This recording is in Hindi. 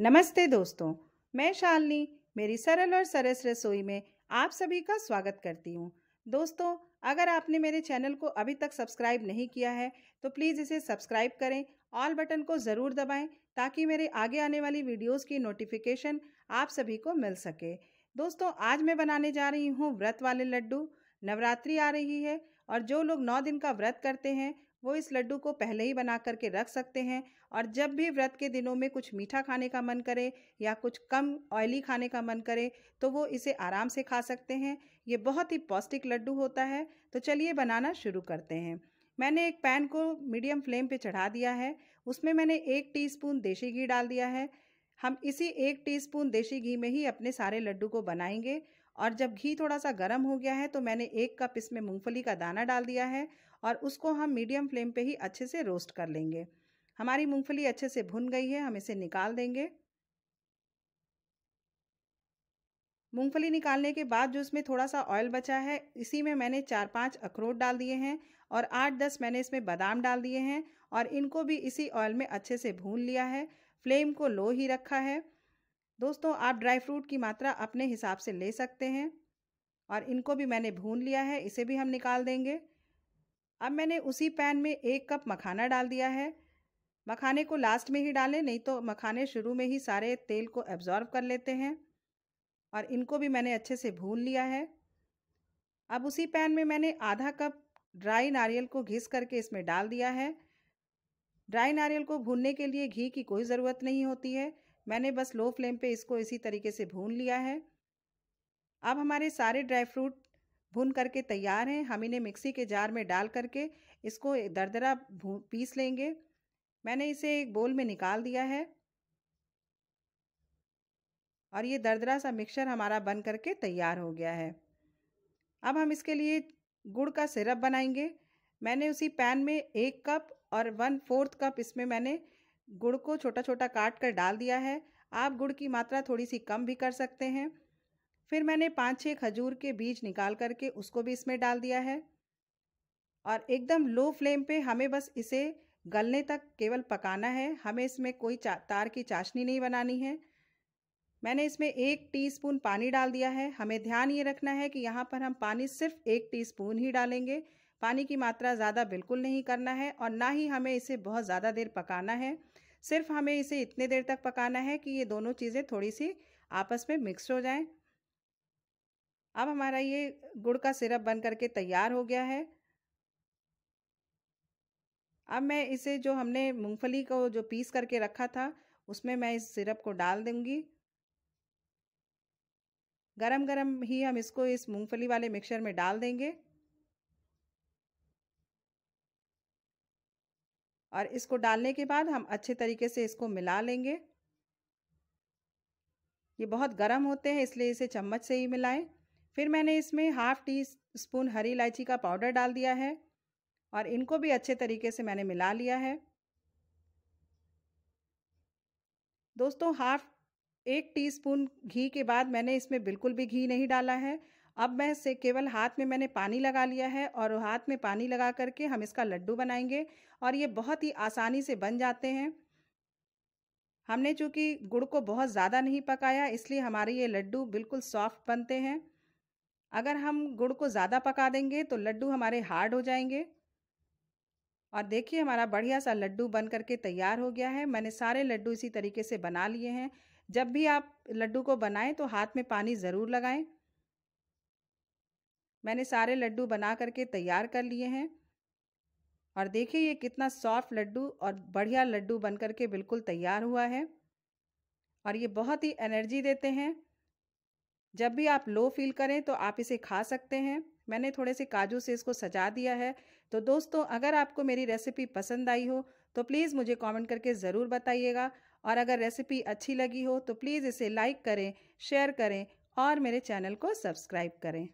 नमस्ते दोस्तों मैं शालनी मेरी सरल और सरस रसोई में आप सभी का स्वागत करती हूँ दोस्तों अगर आपने मेरे चैनल को अभी तक सब्सक्राइब नहीं किया है तो प्लीज़ इसे सब्सक्राइब करें ऑल बटन को ज़रूर दबाएं ताकि मेरे आगे आने वाली वीडियोस की नोटिफिकेशन आप सभी को मिल सके दोस्तों आज मैं बनाने जा रही हूँ व्रत वाले लड्डू नवरात्रि आ रही है और जो लोग नौ दिन का व्रत करते हैं वो इस लड्डू को पहले ही बना करके रख सकते हैं और जब भी व्रत के दिनों में कुछ मीठा खाने का मन करे या कुछ कम ऑयली खाने का मन करे तो वो इसे आराम से खा सकते हैं ये बहुत ही पौष्टिक लड्डू होता है तो चलिए बनाना शुरू करते हैं मैंने एक पैन को मीडियम फ्लेम पे चढ़ा दिया है उसमें मैंने एक टीस्पून देसी घी डाल दिया है हम इसी एक टीस्पून देसी घी में ही अपने सारे लड्डू को बनाएंगे और जब घी थोड़ा सा गर्म हो गया है तो मैंने एक कप इसमें मूंगफली का दाना डाल दिया है और उसको हम मीडियम फ्लेम पे ही अच्छे से रोस्ट कर लेंगे हमारी मूंगफली अच्छे से भुन गई है हम इसे निकाल देंगे मूंगफली निकालने के बाद जो इसमें थोड़ा सा ऑयल बचा है इसी में मैंने चार पांच अखरोट डाल दिए हैं और आठ दस मैंने इसमें बादाम डाल दिए हैं और इनको भी इसी ऑयल में अच्छे से भून लिया है फ्लेम को लो ही रखा है दोस्तों आप ड्राई फ्रूट की मात्रा अपने हिसाब से ले सकते हैं और इनको भी मैंने भून लिया है इसे भी हम निकाल देंगे अब मैंने उसी पैन में एक कप मखाना डाल दिया है मखाने को लास्ट में ही डालें नहीं तो मखाने शुरू में ही सारे तेल को एब्ज़ॉर्व कर लेते हैं और इनको भी मैंने अच्छे से भून लिया है अब उसी पैन में मैंने आधा कप ड्राई नारियल को घिस करके इसमें डाल दिया है ड्राई नारियल को भूनने के लिए घी की कोई ज़रूरत नहीं होती है मैंने बस लो फ्लेम पे इसको इसी तरीके से भून लिया है अब हमारे सारे ड्राई फ्रूट भून करके तैयार हैं हम इन्हें मिक्सी के जार में डाल करके इसको दरदरा पीस लेंगे मैंने इसे एक बोल में निकाल दिया है और ये दरदरा सा मिक्सचर हमारा बन करके तैयार हो गया है अब हम इसके लिए गुड़ का सिरप बनाएंगे मैंने उसी पैन में एक कप और वन फोर्थ कप इसमें मैंने गुड़ को छोटा छोटा काट कर डाल दिया है आप गुड़ की मात्रा थोड़ी सी कम भी कर सकते हैं फिर मैंने पाँच छः खजूर के बीज निकाल करके उसको भी इसमें डाल दिया है और एकदम लो फ्लेम पे हमें बस इसे गलने तक केवल पकाना है हमें इसमें कोई तार की चाशनी नहीं बनानी है मैंने इसमें एक टीस्पून पानी डाल दिया है हमें ध्यान ये रखना है कि यहाँ पर हम पानी सिर्फ एक टीस्पून ही डालेंगे पानी की मात्रा ज़्यादा बिल्कुल नहीं करना है और ना ही हमें इसे बहुत ज़्यादा देर पकाना है सिर्फ हमें इसे इतने देर तक पकाना है कि ये दोनों चीज़ें थोड़ी सी आपस में मिक्स हो जाएं अब हमारा ये गुड़ का सिरप बन करके तैयार हो गया है अब मैं इसे जो हमने मूंगफली को जो पीस करके रखा था उसमें मैं इस सिरप को डाल दूंगी गरम गरम ही हम इसको इस मूंगफली वाले मिक्सर में डाल देंगे और इसको डालने के बाद हम अच्छे तरीके से इसको मिला लेंगे ये बहुत गर्म होते हैं इसलिए इसे चम्मच से ही मिलाएं फिर मैंने इसमें हाफ टी स्पून हरी इलायची का पाउडर डाल दिया है और इनको भी अच्छे तरीके से मैंने मिला लिया है दोस्तों हाफ एक टीस्पून घी के बाद मैंने इसमें बिल्कुल भी घी नहीं डाला है अब मैं इसे केवल हाथ में मैंने पानी लगा लिया है और हाथ में पानी लगा करके हम इसका लड्डू बनाएंगे और ये बहुत ही आसानी से बन जाते हैं हमने चूँकि गुड़ को बहुत ज़्यादा नहीं पकाया इसलिए हमारे ये लड्डू बिल्कुल सॉफ्ट बनते हैं अगर हम गुड़ को ज़्यादा पका देंगे तो लड्डू हमारे हार्ड हो जाएंगे और देखिए हमारा बढ़िया सा लड्डू बन करके तैयार हो गया है मैंने सारे लड्डू इसी तरीके से बना लिए हैं जब भी आप लड्डू को बनाएं तो हाथ में पानी ज़रूर लगाएं मैंने सारे लड्डू बना करके तैयार कर लिए हैं और देखिए ये कितना सॉफ्ट लड्डू और बढ़िया लड्डू बन करके बिल्कुल तैयार हुआ है और ये बहुत ही एनर्जी देते हैं जब भी आप लो फील करें तो आप इसे खा सकते हैं मैंने थोड़े से काजू से इसको सजा दिया है तो दोस्तों अगर आपको मेरी रेसिपी पसंद आई हो तो प्लीज़ मुझे कमेंट करके ज़रूर बताइएगा और अगर रेसिपी अच्छी लगी हो तो प्लीज़ इसे लाइक करें शेयर करें और मेरे चैनल को सब्सक्राइब करें